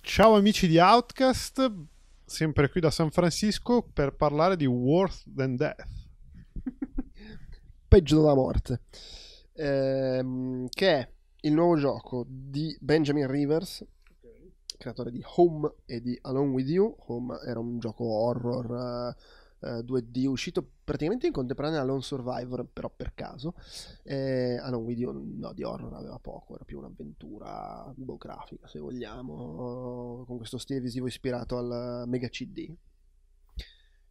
Ciao amici di Outcast, sempre qui da San Francisco per parlare di Worse Than Death. Peggio della morte. Ehm, che è il nuovo gioco di Benjamin Rivers, creatore di Home e di Alone With You. Home era un gioco horror... Uh, 2D eh, uscito praticamente in contemporanea a Lone Survivor, però per caso. Eh, ah no, quindi no, di horror aveva poco, era più un'avventura boh, grafica, se vogliamo, con questo stile visivo ispirato al Mega CD.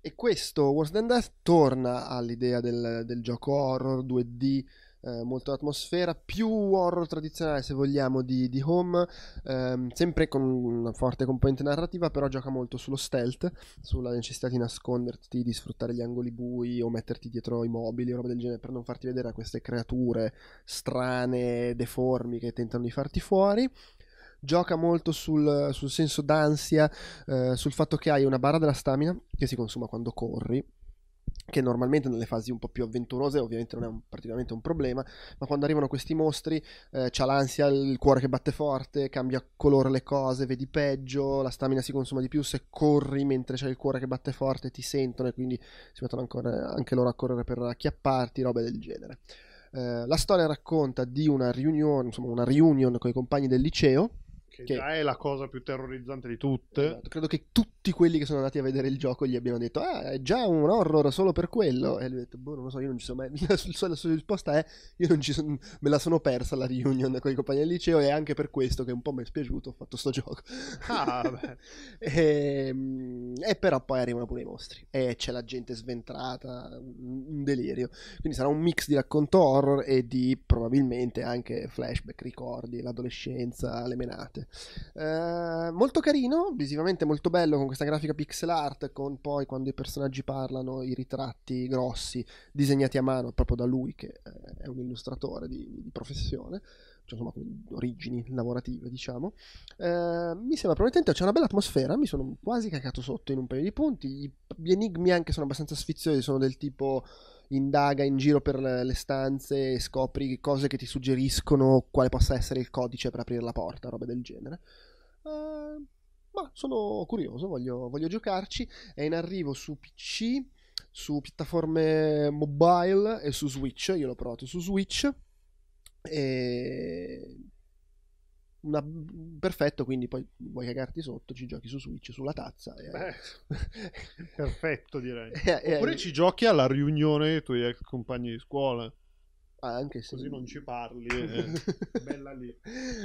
E questo Worse Than Death torna all'idea del, del gioco horror 2D eh, molto atmosfera, più horror tradizionale se vogliamo di, di Home, ehm, sempre con una forte componente narrativa, però gioca molto sullo stealth, sulla necessità di nasconderti, di sfruttare gli angoli bui o metterti dietro i mobili o roba del genere per non farti vedere a queste creature strane, deformi che tentano di farti fuori gioca molto sul, sul senso d'ansia, eh, sul fatto che hai una barra della stamina che si consuma quando corri, che normalmente nelle fasi un po' più avventurose ovviamente non è un, particolarmente un problema, ma quando arrivano questi mostri eh, c'ha l'ansia, il cuore che batte forte, cambia colore le cose, vedi peggio, la stamina si consuma di più, se corri mentre c'è il cuore che batte forte ti sentono e quindi si mettono ancora, anche loro a correre per acchiapparti, robe del genere. Eh, la storia racconta di una riunione, insomma una reunion con i compagni del liceo, che, che, già è la cosa più terrorizzante di tutte. Esatto, credo che tutti quelli che sono andati a vedere il gioco gli abbiano detto: Ah, è già un horror solo per quello. E lui ha detto: Boh, non lo so, io non ci sono mai. La sua, la sua risposta è: Io non ci sono. Me la sono persa la reunion con i compagni del liceo. E anche per questo che un po' mi è spiaciuto. Ho fatto sto gioco. Ah, vabbè. e, ehm, e però poi arrivano pure i mostri e c'è la gente sventrata, un delirio. Quindi sarà un mix di racconto horror e di probabilmente anche flashback, ricordi, l'adolescenza, le menate. Eh, molto carino, visivamente molto bello con questa grafica pixel art, con poi quando i personaggi parlano i ritratti grossi disegnati a mano proprio da lui che eh, è un illustratore di, di professione cioè, insomma, origini lavorative, diciamo. Eh, mi sembra promettente, c'è una bella atmosfera, mi sono quasi cacato sotto in un paio di punti. Gli enigmi anche sono abbastanza sfiziosi, sono del tipo indaga in giro per le stanze e scopri cose che ti suggeriscono quale possa essere il codice per aprire la porta, roba del genere. Eh, ma sono curioso, voglio, voglio giocarci. È in arrivo su PC, su piattaforme mobile e su Switch. Io l'ho provato su Switch e... Una... Perfetto, quindi poi vuoi cagarti sotto, ci giochi su Switch, sulla tazza. E... Beh, perfetto direi. E, Oppure ci giochi alla riunione dei tuoi ex compagni di scuola. Ah, anche se... Così non ci parli. Eh. Bella lì.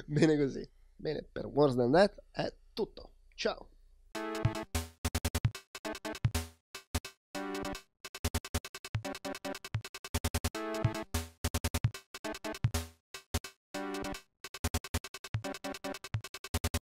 Bene così. Bene, per Worse Than That è tutto. Ciao.